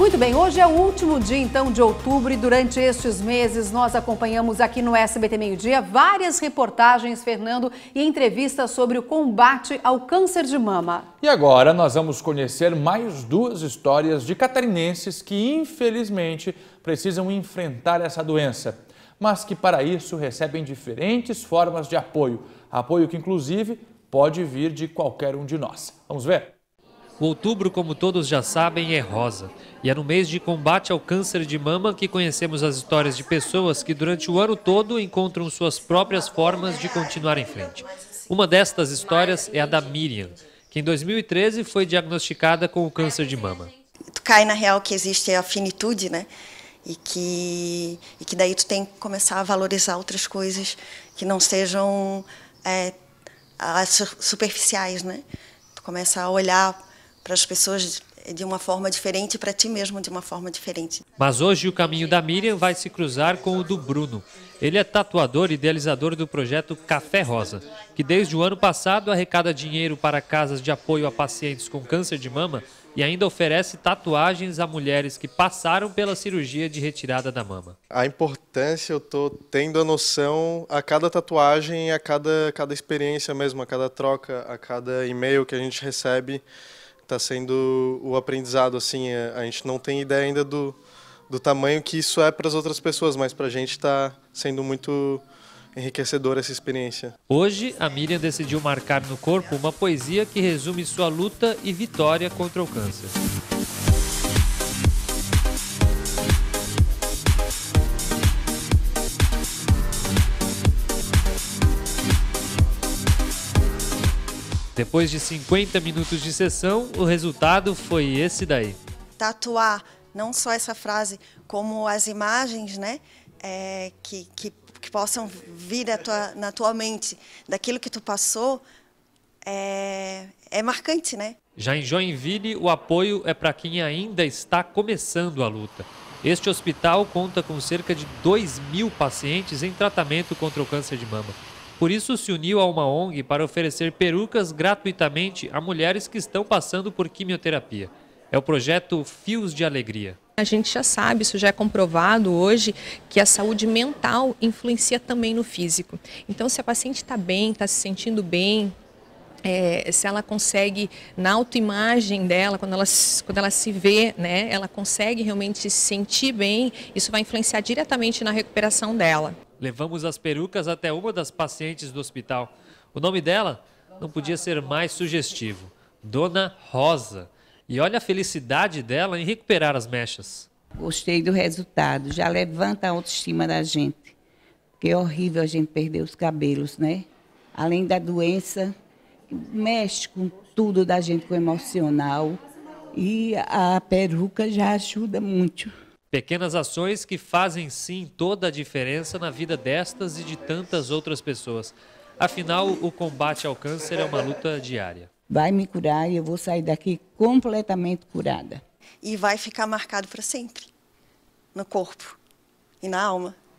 Muito bem, hoje é o último dia então de outubro e durante estes meses nós acompanhamos aqui no SBT Meio Dia várias reportagens, Fernando, e entrevistas sobre o combate ao câncer de mama. E agora nós vamos conhecer mais duas histórias de catarinenses que infelizmente precisam enfrentar essa doença, mas que para isso recebem diferentes formas de apoio, apoio que inclusive pode vir de qualquer um de nós. Vamos ver? O outubro, como todos já sabem, é rosa. E é no mês de combate ao câncer de mama que conhecemos as histórias de pessoas que durante o ano todo encontram suas próprias formas de continuar em frente. Uma destas histórias é a da Miriam, que em 2013 foi diagnosticada com o câncer de mama. Tu cai na real que existe a finitude, né? E que, e que daí tu tem que começar a valorizar outras coisas que não sejam é, superficiais, né? Tu começa a olhar para as pessoas de uma forma diferente, para ti mesmo de uma forma diferente. Mas hoje o caminho da Miriam vai se cruzar com o do Bruno. Ele é tatuador e idealizador do projeto Café Rosa, que desde o ano passado arrecada dinheiro para casas de apoio a pacientes com câncer de mama e ainda oferece tatuagens a mulheres que passaram pela cirurgia de retirada da mama. A importância eu estou tendo a noção a cada tatuagem, a cada, cada experiência mesmo, a cada troca, a cada e-mail que a gente recebe está sendo o aprendizado. Assim, a, é, a, gente não tem ideia ainda do, do tamanho que isso é para as outras pessoas, mas para a gente está sendo muito enriquecedora essa experiência. Hoje, a Miriam decidiu marcar no corpo uma poesia que resume sua luta e vitória contra o câncer. Depois de 50 minutos de sessão, o resultado foi esse daí. Tatuar não só essa frase, como as imagens, né? É, que, que, que, possam vir tua, na tua mente daquilo que tu passou, é, é marcante, né? Já em Joinville, o apoio é para quem ainda está começando a luta. Este hospital conta com cerca de 2 mil pacientes em tratamento contra o câncer de mama. Por isso, se uniu a uma ONG para oferecer perucas gratuitamente a mulheres que estão passando por quimioterapia. É o projeto Fios de Alegria. A gente já sabe, isso já é comprovado hoje, que a saúde mental influencia também no físico. Então, se a paciente está bem, está se sentindo bem, é, se ela consegue, na autoimagem dela, quando ela, quando ela se vê, né, ela consegue realmente se sentir bem, isso vai influenciar diretamente na recuperação dela. Levamos as perucas até uma das pacientes do hospital. O nome dela não podia ser mais sugestivo: Dona Rosa. E olha a felicidade dela em recuperar as mechas. Gostei do resultado, já levanta a autoestima da gente. Porque é horrível a gente perder os cabelos, né? Além da doença, mexe com tudo da gente, com o emocional. E a peruca já ajuda muito. Pequenas ações que fazem sim toda a diferença na vida destas e de tantas outras pessoas. Afinal, o combate ao câncer é uma luta diária. Vai me curar e eu vou sair daqui completamente curada. E vai ficar marcado para sempre no corpo e na alma.